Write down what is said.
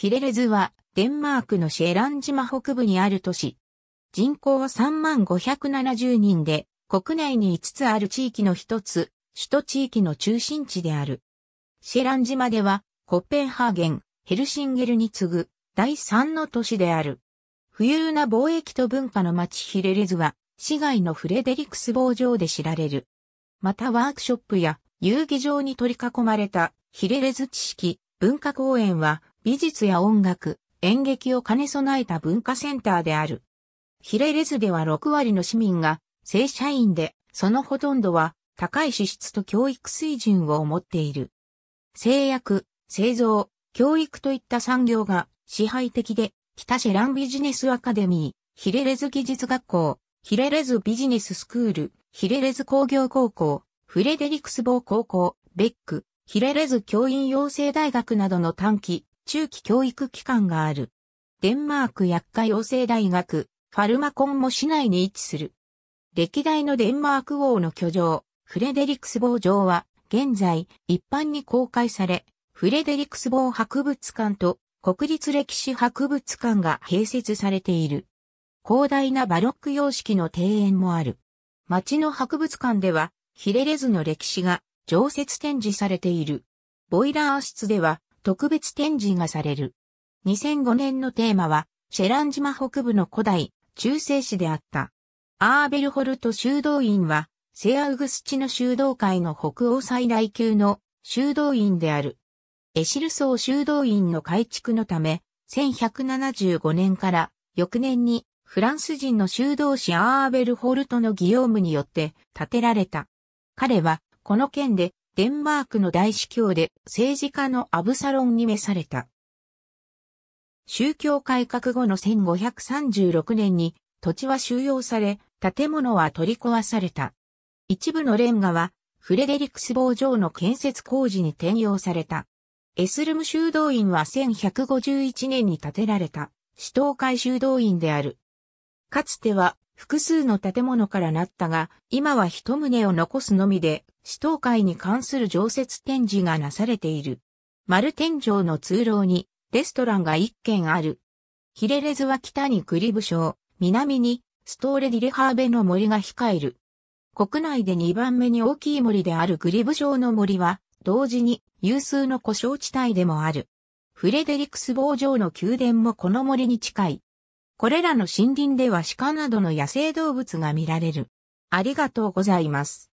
ヒレルズは、デンマークのシェラン島北部にある都市。人口は3万570人で、国内に5つある地域の一つ、首都地域の中心地である。シェラン島では、コッペンハーゲン、ヘルシンゲルに次ぐ、第3の都市である。富裕な貿易と文化の町ヒレルズは、市外のフレデリクス棒城で知られる。またワークショップや遊戯場に取り囲まれたヒレレズ知識文化公園は美術や音楽、演劇を兼ね備えた文化センターである。ヒレレズでは6割の市民が正社員で、そのほとんどは高い資質と教育水準を持っている。製薬、製造、教育といった産業が支配的で、北シェランビジネスアカデミー、ヒレレズ技術学校、ヒレレズビジネススクール、ヒレレズ工業高校、フレデリクスボー高校、ベック、ヒレレズ教員養成大学などの短期、中期教育機関がある。デンマーク薬科養成大学、ファルマコンも市内に位置する。歴代のデンマーク王の居城、フレデリクスボー城は、現在、一般に公開され、フレデリクスボー博物館と国立歴史博物館が併設されている。広大なバロック様式の庭園もある。町の博物館では、ヒレレズの歴史が常設展示されている。ボイラー室では、特別展示がされる。2005年のテーマは、シェラン島北部の古代、中世史であった。アーベルホルト修道院は、セアウグスチの修道会の北欧最大級の修道院である。エシルソー修道院の改築のため、1175年から翌年にフランス人の修道士アーベルホルトのギヨームによって建てられた。彼はこの件でデンマークの大司教で政治家のアブサロンに召された。宗教改革後の1536年に土地は収容され、建物は取り壊された。一部のレンガはフレデリクス坊城の建設工事に転用された。エスルム修道院は1151年に建てられた、首都会修道院である。かつては複数の建物からなったが、今は一棟を残すのみで死闘会に関する常設展示がなされている。丸天井の通路にレストランが一軒ある。ヒレレズは北にクリブ省、南にストーレディレハーベの森が控える。国内で2番目に大きい森であるクリブ省の森は、同時に有数の故障地帯でもある。フレデリクス坊城の宮殿もこの森に近い。これらの森林では鹿などの野生動物が見られる。ありがとうございます。